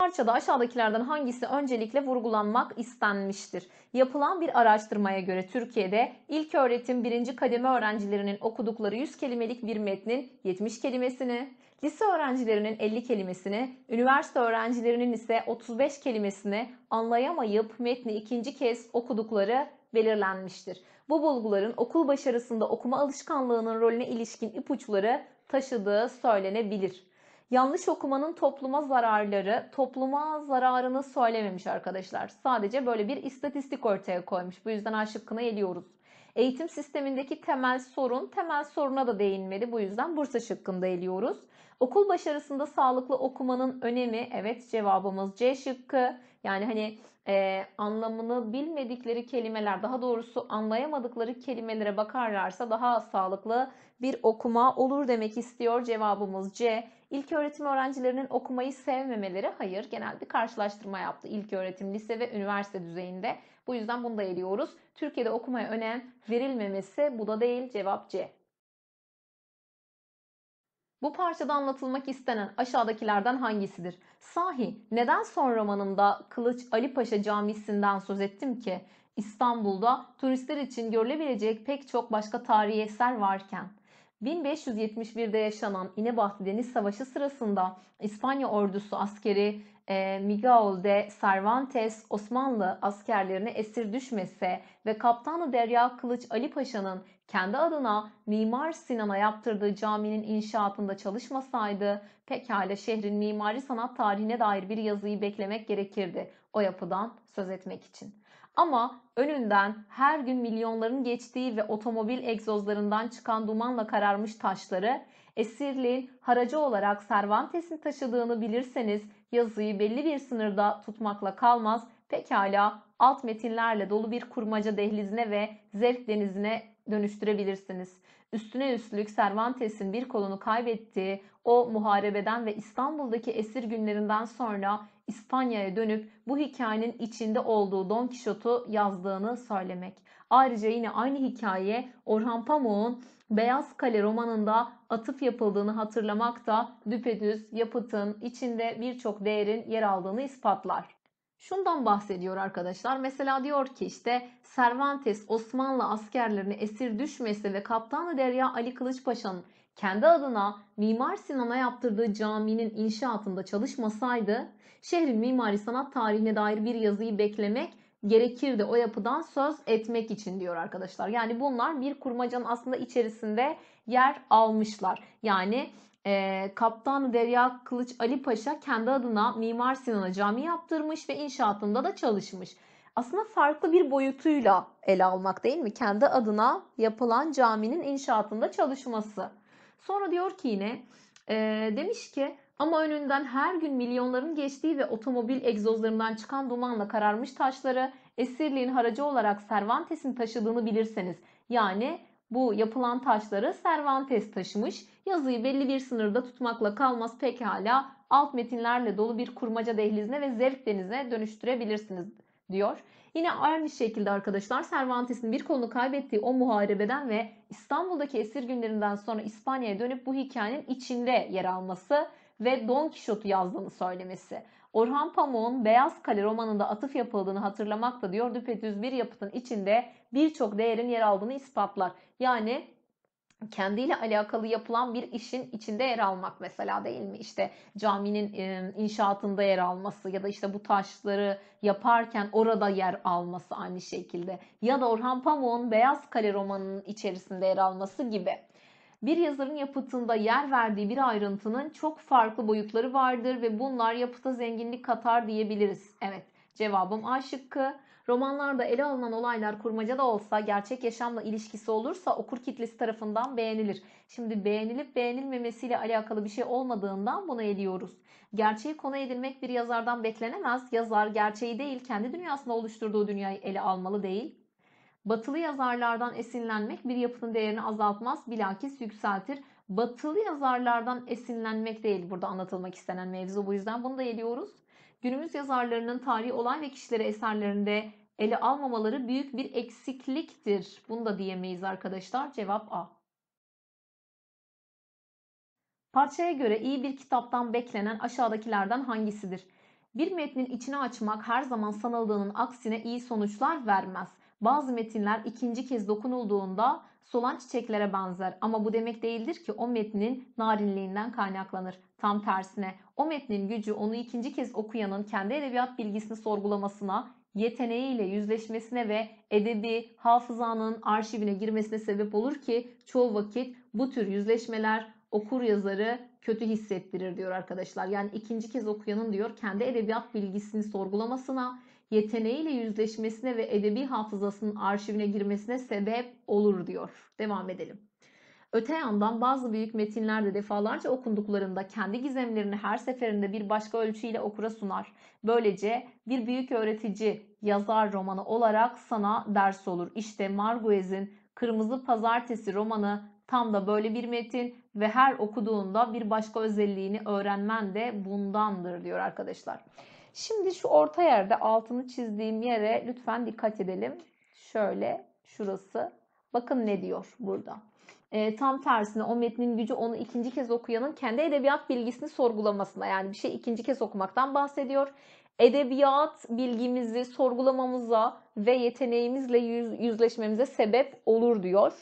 Parçada aşağıdakilerden hangisi öncelikle vurgulanmak istenmiştir? Yapılan bir araştırmaya göre Türkiye'de ilk öğretim birinci kademe öğrencilerinin okudukları 100 kelimelik bir metnin 70 kelimesini, lise öğrencilerinin 50 kelimesini, üniversite öğrencilerinin ise 35 kelimesini anlayamayıp metni ikinci kez okudukları belirlenmiştir. Bu bulguların okul başarısında okuma alışkanlığının rolüne ilişkin ipuçları taşıdığı söylenebilir. Yanlış okumanın topluma zararları, topluma zararını söylememiş arkadaşlar. Sadece böyle bir istatistik ortaya koymuş. Bu yüzden A şıkkına geliyoruz. Eğitim sistemindeki temel sorun, temel soruna da değinmedi. Bu yüzden Bursa şıkkında eliyoruz. Okul başarısında sağlıklı okumanın önemi, evet cevabımız C şıkkı. Yani hani e, anlamını bilmedikleri kelimeler, daha doğrusu anlayamadıkları kelimelere bakarlarsa daha sağlıklı bir okuma olur demek istiyor. Cevabımız C. İlk öğretim öğrencilerinin okumayı sevmemeleri hayır. Genel bir karşılaştırma yaptı ilk öğretim, lise ve üniversite düzeyinde. Bu yüzden bunu da eliyoruz. Türkiye'de okumaya önem verilmemesi bu da değil cevap C. Bu parçada anlatılmak istenen aşağıdakilerden hangisidir? Sahi neden son romanımda Kılıç Ali Paşa Camisi'nden söz ettim ki? İstanbul'da turistler için görülebilecek pek çok başka tarihi eser varken. 1571'de yaşanan İnebahçe Deniz Savaşı sırasında İspanya ordusu askeri e, Miguel de Cervantes Osmanlı askerlerine esir düşmese ve Kaptanı Derya Kılıç Ali Paşa'nın kendi adına Mimar Sinan'a yaptırdığı caminin inşaatında çalışmasaydı pekala şehrin mimari sanat tarihine dair bir yazıyı beklemek gerekirdi o yapıdan söz etmek için. Ama önünden her gün milyonların geçtiği ve otomobil egzozlarından çıkan dumanla kararmış taşları esirliğin haracı olarak Cervantes'in taşıdığını bilirseniz yazıyı belli bir sınırda tutmakla kalmaz pekala alt metinlerle dolu bir kurmaca dehlizine ve zevk denizine dönüştürebilirsiniz. Üstüne üstlük Cervantes'in bir kolunu kaybettiği o muharebeden ve İstanbul'daki esir günlerinden sonra İspanya'ya dönüp bu hikayenin içinde olduğu Don Kişot'u yazdığını söylemek. Ayrıca yine aynı hikaye Orhan Pamuk'un Beyaz Kale romanında atıf yapıldığını hatırlamak da düpedüz yapıtın içinde birçok değerin yer aldığını ispatlar. Şundan bahsediyor arkadaşlar. Mesela diyor ki işte Cervantes Osmanlı askerlerine esir düşmesi ve Kaptanı Derya Ali Kılıçpaşa'nın kendi adına Mimar Sinan'a yaptırdığı caminin inşaatında çalışmasaydı şehrin mimari sanat tarihine dair bir yazıyı beklemek gerekir de o yapıdan söz etmek için diyor arkadaşlar. Yani bunlar bir kurmacanın aslında içerisinde yer almışlar. Yani e, Kaptan Derya Kılıç Ali Paşa kendi adına Mimar Sinan'a cami yaptırmış ve inşaatında da çalışmış. Aslında farklı bir boyutuyla ele almak değil mi? Kendi adına yapılan caminin inşaatında çalışması. Sonra diyor ki yine e, demiş ki ama önünden her gün milyonların geçtiği ve otomobil egzozlarından çıkan dumanla kararmış taşları esirliğin haracı olarak Cervantes'in taşıdığını bilirseniz yani bu yapılan taşları Cervantes taşımış, yazıyı belli bir sınırda tutmakla kalmaz pekala alt metinlerle dolu bir kurmaca dehlizine ve zevk denizine dönüştürebilirsiniz diyor. Yine aynı şekilde arkadaşlar Cervantes'in bir kolunu kaybettiği o muharebeden ve İstanbul'daki esir günlerinden sonra İspanya'ya dönüp bu hikayenin içinde yer alması ve Don Kişot'u yazdığını söylemesi. Orhan Pamuk'un Beyaz Kale romanında atıf yapıldığını hatırlamak da diyor düpedüz bir yapıtın içinde birçok değerin yer aldığını ispatlar. Yani kendiyle alakalı yapılan bir işin içinde yer almak mesela değil mi? İşte caminin inşaatında yer alması ya da işte bu taşları yaparken orada yer alması aynı şekilde. Ya da Orhan Pamuk'un Beyaz Kale romanının içerisinde yer alması gibi bir yazarın yapıtında yer verdiği bir ayrıntının çok farklı boyutları vardır ve bunlar yapıta zenginlik katar diyebiliriz. Evet cevabım A şıkkı. Romanlarda ele alınan olaylar kurmaca da olsa gerçek yaşamla ilişkisi olursa okur kitlesi tarafından beğenilir. Şimdi beğenilip beğenilmemesiyle alakalı bir şey olmadığından bunu ediyoruz. Gerçeği konu edilmek bir yazardan beklenemez. Yazar gerçeği değil kendi dünyasında oluşturduğu dünyayı ele almalı değil. Batılı yazarlardan esinlenmek bir yapının değerini azaltmaz, bilakis yükseltir. Batılı yazarlardan esinlenmek değil burada anlatılmak istenen mevzu. Bu yüzden bunu da eliyoruz. Günümüz yazarlarının tarihi olay ve kişileri eserlerinde ele almamaları büyük bir eksikliktir. Bunu da diyemeyiz arkadaşlar. Cevap A. Parçaya göre iyi bir kitaptan beklenen aşağıdakilerden hangisidir? Bir metnin içini açmak her zaman sanıldığının aksine iyi sonuçlar vermez. Bazı metinler ikinci kez dokunulduğunda solan çiçeklere benzer ama bu demek değildir ki o metnin narinliğinden kaynaklanır. Tam tersine o metnin gücü onu ikinci kez okuyanın kendi edebiyat bilgisini sorgulamasına, yeteneğiyle yüzleşmesine ve edebi hafızanın arşivine girmesine sebep olur ki çoğu vakit bu tür yüzleşmeler okur yazarı kötü hissettirir diyor arkadaşlar. Yani ikinci kez okuyanın diyor kendi edebiyat bilgisini sorgulamasına, yeteneğiyle yüzleşmesine ve edebi hafızasının arşivine girmesine sebep olur diyor. Devam edelim. Öte yandan bazı büyük metinlerde defalarca okunduklarında kendi gizemlerini her seferinde bir başka ölçüyle okura sunar. Böylece bir büyük öğretici yazar romanı olarak sana ders olur. İşte Marguez'in Kırmızı Pazartesi romanı tam da böyle bir metin ve her okuduğunda bir başka özelliğini öğrenmen de bundandır diyor arkadaşlar. Şimdi şu orta yerde altını çizdiğim yere lütfen dikkat edelim. Şöyle şurası. Bakın ne diyor burada. E, tam tersine o metnin gücü onu ikinci kez okuyanın kendi edebiyat bilgisini sorgulamasına yani bir şey ikinci kez okumaktan bahsediyor. Edebiyat bilgimizi sorgulamamıza ve yeteneğimizle yüz, yüzleşmemize sebep olur diyor.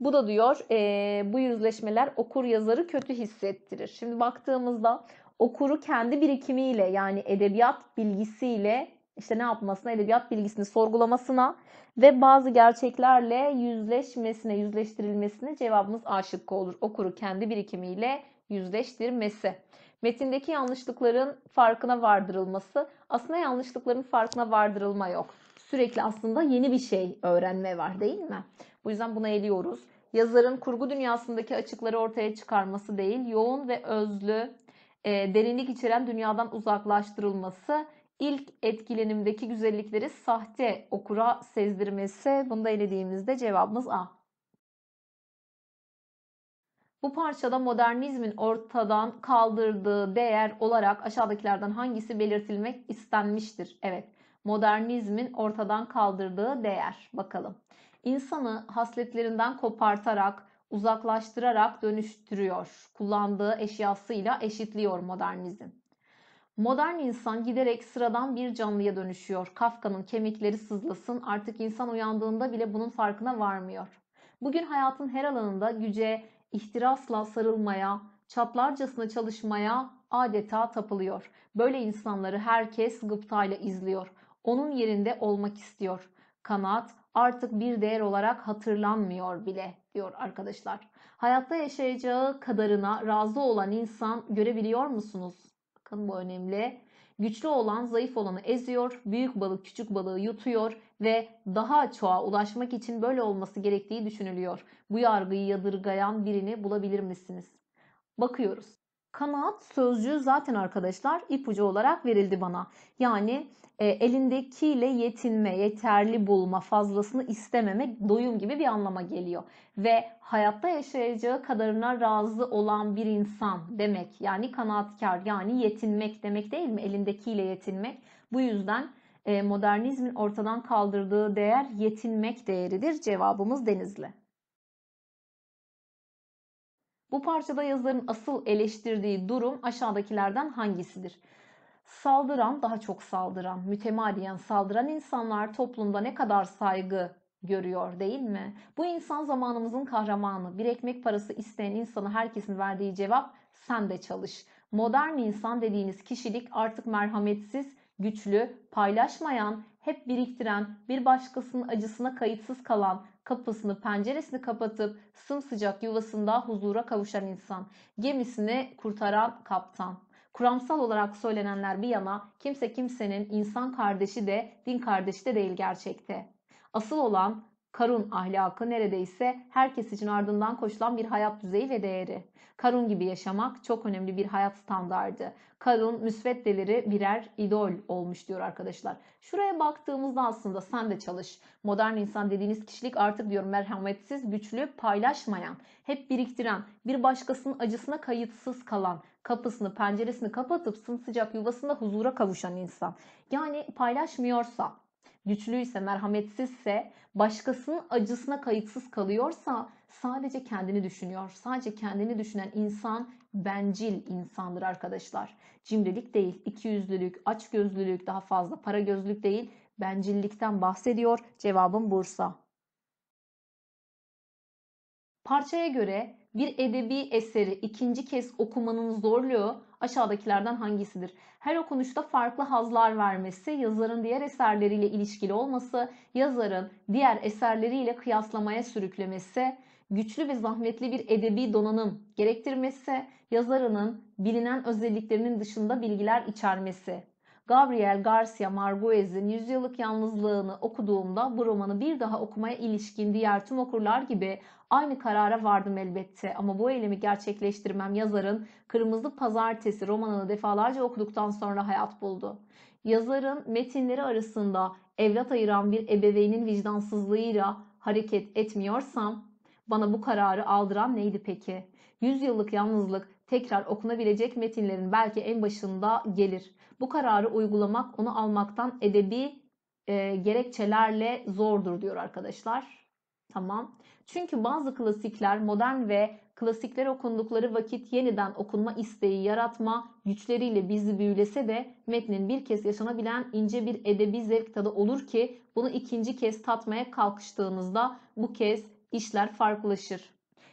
Bu da diyor e, bu yüzleşmeler okur yazarı kötü hissettirir. Şimdi baktığımızda okuru kendi birikimiyle yani edebiyat bilgisiyle işte ne yapmasına, edebiyat bilgisini sorgulamasına ve bazı gerçeklerle yüzleşmesine, yüzleştirilmesine cevabımız A şıkkı olur. Okuru kendi birikimiyle yüzleştirmesi. Metindeki yanlışlıkların farkına vardırılması. Aslında yanlışlıkların farkına vardırılma yok. Sürekli aslında yeni bir şey öğrenme var değil mi? Bu yüzden bunu eliyoruz. Yazarın kurgu dünyasındaki açıkları ortaya çıkarması değil, yoğun ve özlü e, derinlik içeren dünyadan uzaklaştırılması, ilk etkilenimdeki güzellikleri sahte okura sezdirmesi. Bunu da elediğimizde cevabımız A. Bu parçada modernizmin ortadan kaldırdığı değer olarak aşağıdakilerden hangisi belirtilmek istenmiştir? Evet, modernizmin ortadan kaldırdığı değer. Bakalım. İnsanı hasletlerinden kopartarak uzaklaştırarak dönüştürüyor. Kullandığı eşyasıyla eşitliyor modernizm. Modern insan giderek sıradan bir canlıya dönüşüyor. Kafka'nın kemikleri sızlasın artık insan uyandığında bile bunun farkına varmıyor. Bugün hayatın her alanında güce, ihtirasla sarılmaya, çatlarcasına çalışmaya adeta tapılıyor. Böyle insanları herkes gıptayla izliyor. Onun yerinde olmak istiyor. Kanat artık bir değer olarak hatırlanmıyor bile diyor arkadaşlar. Hayatta yaşayacağı kadarına razı olan insan görebiliyor musunuz? Bakın bu önemli. Güçlü olan zayıf olanı eziyor, büyük balık küçük balığı yutuyor ve daha çoğa ulaşmak için böyle olması gerektiği düşünülüyor. Bu yargıyı yadırgayan birini bulabilir misiniz? Bakıyoruz. Kanaat sözcüğü zaten arkadaşlar ipucu olarak verildi bana. Yani e, elindekiyle yetinme, yeterli bulma, fazlasını istememe, doyum gibi bir anlama geliyor. Ve hayatta yaşayacağı kadarına razı olan bir insan demek. Yani kanaatkar, yani yetinmek demek değil mi? Elindekiyle yetinmek. Bu yüzden e, modernizmin ortadan kaldırdığı değer yetinmek değeridir. Cevabımız Denizli. Bu parçada yazarın asıl eleştirdiği durum aşağıdakilerden hangisidir? Saldıran daha çok saldıran, mütemadiyen saldıran insanlar toplumda ne kadar saygı görüyor değil mi? Bu insan zamanımızın kahramanı. Bir ekmek parası isteyen insana herkesin verdiği cevap sen de çalış. Modern insan dediğiniz kişilik artık merhametsiz, güçlü, paylaşmayan, hep biriktiren, bir başkasının acısına kayıtsız kalan, kapısını penceresini kapatıp sımsıcak yuvasında huzura kavuşan insan, gemisini kurtaran kaptan. Kuramsal olarak söylenenler bir yana kimse kimsenin insan kardeşi de din kardeşi de değil gerçekte. Asıl olan karun ahlakı neredeyse herkes için ardından koşulan bir hayat düzeyi ve değeri. Karun gibi yaşamak çok önemli bir hayat standardı. Karun müsveddeleri birer idol olmuş diyor arkadaşlar. Şuraya baktığımızda aslında sen de çalış. Modern insan dediğiniz kişilik artık diyor merhametsiz, güçlü, paylaşmayan, hep biriktiren, bir başkasının acısına kayıtsız kalan, kapısını, penceresini kapatıp sımsıcak yuvasında huzura kavuşan insan. Yani paylaşmıyorsa, güçlüyse, merhametsizse, başkasının acısına kayıtsız kalıyorsa sadece kendini düşünüyor. Sadece kendini düşünen insan bencil insandır arkadaşlar. Cimrilik değil, ikiyüzlülük, açgözlülük, daha fazla para gözlülük değil, bencillikten bahsediyor. Cevabım Bursa. Parçaya göre bir edebi eseri ikinci kez okumanın zorluğu aşağıdakilerden hangisidir? Her okunuşta farklı hazlar vermesi, yazarın diğer eserleriyle ilişkili olması, yazarın diğer eserleriyle kıyaslamaya sürüklemesi, güçlü ve zahmetli bir edebi donanım gerektirmesi, yazarının bilinen özelliklerinin dışında bilgiler içermesi. Gabriel Garcia Marguez'in Yüzyıllık Yalnızlığını okuduğumda bu romanı bir daha okumaya ilişkin diğer tüm okurlar gibi aynı karara vardım elbette ama bu eylemi gerçekleştirmem yazarın Kırmızı Pazartesi romanını defalarca okuduktan sonra hayat buldu. Yazarın metinleri arasında evlat ayıran bir ebeveynin vicdansızlığıyla hareket etmiyorsam bana bu kararı aldıran neydi peki? Yüzyıllık yalnızlık tekrar okunabilecek metinlerin belki en başında gelir. Bu kararı uygulamak onu almaktan edebi e, gerekçelerle zordur diyor arkadaşlar. Tamam. Çünkü bazı klasikler modern ve klasikler okundukları vakit yeniden okunma isteği yaratma güçleriyle bizi büyülese de metnin bir kez yaşanabilen ince bir edebi zevk tadı olur ki bunu ikinci kez tatmaya kalkıştığınızda bu kez işler farklılaşır.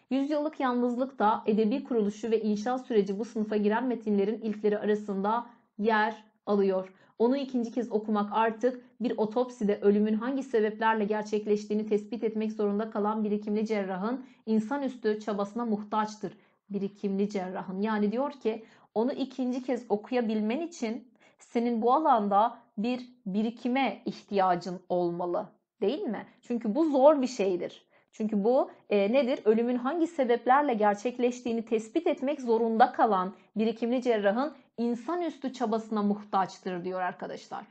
Yüzyıllık yalnızlık da edebi kuruluşu ve inşa süreci bu sınıfa giren metinlerin ilkleri arasında yer alıyor. Onu ikinci kez okumak artık bir otopside ölümün hangi sebeplerle gerçekleştiğini tespit etmek zorunda kalan birikimli cerrahın insanüstü çabasına muhtaçtır. Birikimli cerrahın yani diyor ki onu ikinci kez okuyabilmen için senin bu alanda bir birikime ihtiyacın olmalı değil mi? Çünkü bu zor bir şeydir. Çünkü bu e, nedir? Ölümün hangi sebeplerle gerçekleştiğini tespit etmek zorunda kalan birikimli cerrahın insanüstü çabasına muhtaçtır diyor arkadaşlar.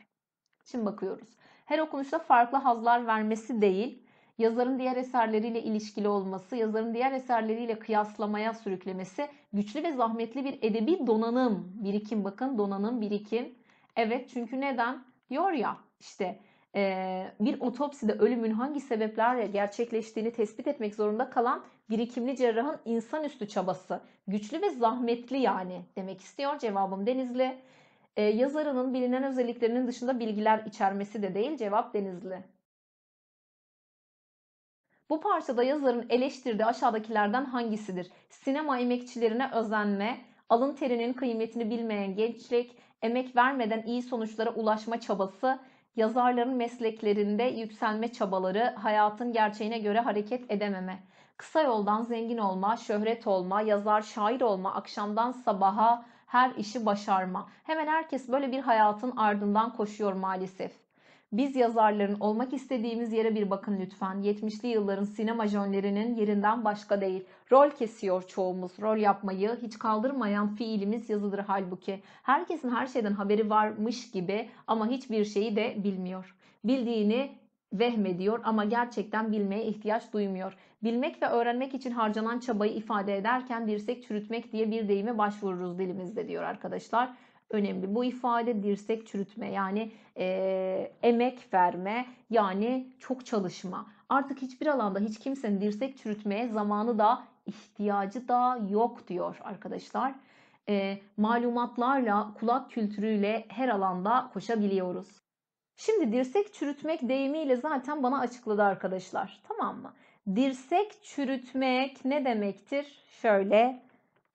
Şimdi bakıyoruz. Her okunuşta farklı hazlar vermesi değil, yazarın diğer eserleriyle ilişkili olması, yazarın diğer eserleriyle kıyaslamaya sürüklemesi güçlü ve zahmetli bir edebi donanım, birikim bakın donanım, birikim. Evet çünkü neden? Diyor ya işte bir otopside ölümün hangi sebeplerle gerçekleştiğini tespit etmek zorunda kalan birikimli cerrahın insanüstü çabası. Güçlü ve zahmetli yani demek istiyor cevabım Denizli. E, yazarının bilinen özelliklerinin dışında bilgiler içermesi de değil cevap Denizli. Bu parçada yazarın eleştirdiği aşağıdakilerden hangisidir? Sinema emekçilerine özenme, alın terinin kıymetini bilmeyen gençlik, emek vermeden iyi sonuçlara ulaşma çabası, yazarların mesleklerinde yükselme çabaları, hayatın gerçeğine göre hareket edememe, kısa yoldan zengin olma, şöhret olma, yazar, şair olma, akşamdan sabaha her işi başarma. Hemen herkes böyle bir hayatın ardından koşuyor maalesef. Biz yazarların olmak istediğimiz yere bir bakın lütfen. 70'li yılların sinema jönlerinin yerinden başka değil. Rol kesiyor çoğumuz. Rol yapmayı hiç kaldırmayan fiilimiz yazıdır halbuki. Herkesin her şeyden haberi varmış gibi ama hiçbir şeyi de bilmiyor. Bildiğini vehmediyor ama gerçekten bilmeye ihtiyaç duymuyor. Bilmek ve öğrenmek için harcanan çabayı ifade ederken dirsek çürütmek diye bir deyime başvururuz dilimizde diyor arkadaşlar önemli. Bu ifade dirsek çürütme yani e, emek verme yani çok çalışma. Artık hiçbir alanda hiç kimsenin dirsek çürütmeye zamanı da ihtiyacı da yok diyor arkadaşlar. E, malumatlarla kulak kültürüyle her alanda koşabiliyoruz. Şimdi dirsek çürütmek deyimiyle zaten bana açıkladı arkadaşlar. Tamam mı? Dirsek çürütmek ne demektir? Şöyle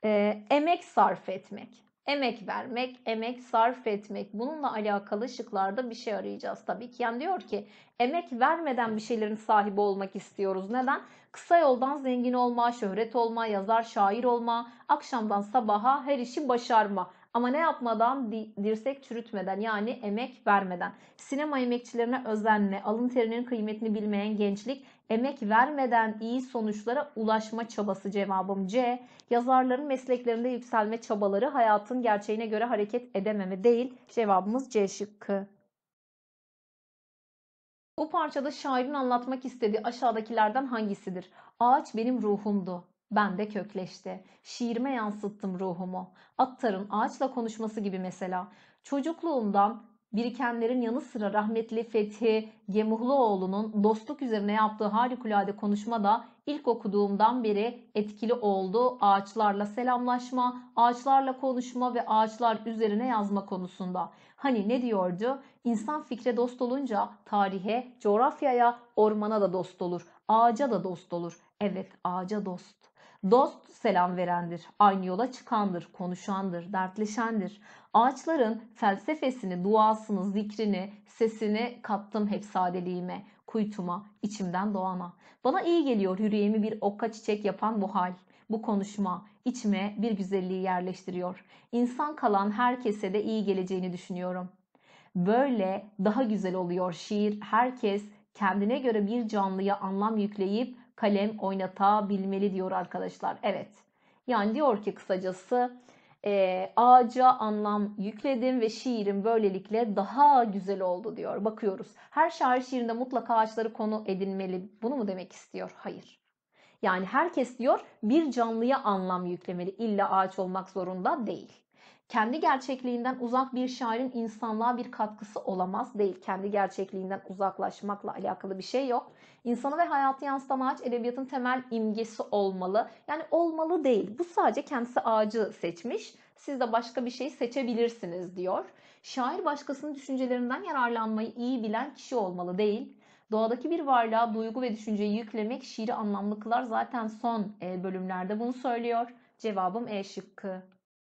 e, emek sarf etmek. Emek vermek, emek sarf etmek bununla alakalı şıklarda bir şey arayacağız tabii ki. Yani diyor ki emek vermeden bir şeylerin sahibi olmak istiyoruz. Neden? Kısa yoldan zengin olma, şöhret olma, yazar, şair olma, akşamdan sabaha her işi başarma. Ama ne yapmadan, dirsek çürütmeden yani emek vermeden. Sinema emekçilerine özenle, alın terinin kıymetini bilmeyen gençlik emek vermeden iyi sonuçlara ulaşma çabası cevabım C. Yazarların mesleklerinde yükselme çabaları hayatın gerçeğine göre hareket edememe değil. Cevabımız C şıkkı. Bu parçada şairin anlatmak istediği aşağıdakilerden hangisidir? Ağaç benim ruhumdu. Ben de kökleşti. Şiirime yansıttım ruhumu. Attar'ın ağaçla konuşması gibi mesela. Çocukluğumdan birikenlerin yanı sıra rahmetli Fethi Gemuhluoğlu'nun dostluk üzerine yaptığı harikulade konuşma da ilk okuduğumdan beri etkili oldu. Ağaçlarla selamlaşma, ağaçlarla konuşma ve ağaçlar üzerine yazma konusunda. Hani ne diyordu? İnsan fikre dost olunca tarihe, coğrafyaya, ormana da dost olur. Ağaca da dost olur. Evet, ağaca dost. Dost selam verendir, aynı yola çıkandır, konuşandır, dertleşendir. Ağaçların felsefesini, duasını, zikrini, sesini kattım hep sadeliğime, kuytuma, içimden doğana. Bana iyi geliyor yüreğimi bir okka çiçek yapan bu hal, bu konuşma, içime bir güzelliği yerleştiriyor. İnsan kalan herkese de iyi geleceğini düşünüyorum. Böyle daha güzel oluyor şiir. Herkes kendine göre bir canlıya anlam yükleyip kalem oynatabilmeli diyor arkadaşlar. Evet. Yani diyor ki kısacası e, ağaca anlam yükledim ve şiirim böylelikle daha güzel oldu diyor. Bakıyoruz. Her şair şiirinde mutlaka ağaçları konu edinmeli. Bunu mu demek istiyor? Hayır. Yani herkes diyor bir canlıya anlam yüklemeli. İlla ağaç olmak zorunda değil kendi gerçekliğinden uzak bir şairin insanlığa bir katkısı olamaz değil. Kendi gerçekliğinden uzaklaşmakla alakalı bir şey yok. İnsanı ve hayatı yansıtan ağaç edebiyatın temel imgesi olmalı. Yani olmalı değil. Bu sadece kendisi ağacı seçmiş. Siz de başka bir şey seçebilirsiniz diyor. Şair başkasının düşüncelerinden yararlanmayı iyi bilen kişi olmalı değil. Doğadaki bir varlığa duygu ve düşünceyi yüklemek şiiri anlamlı kılar. Zaten son e, bölümlerde bunu söylüyor. Cevabım E şıkkı.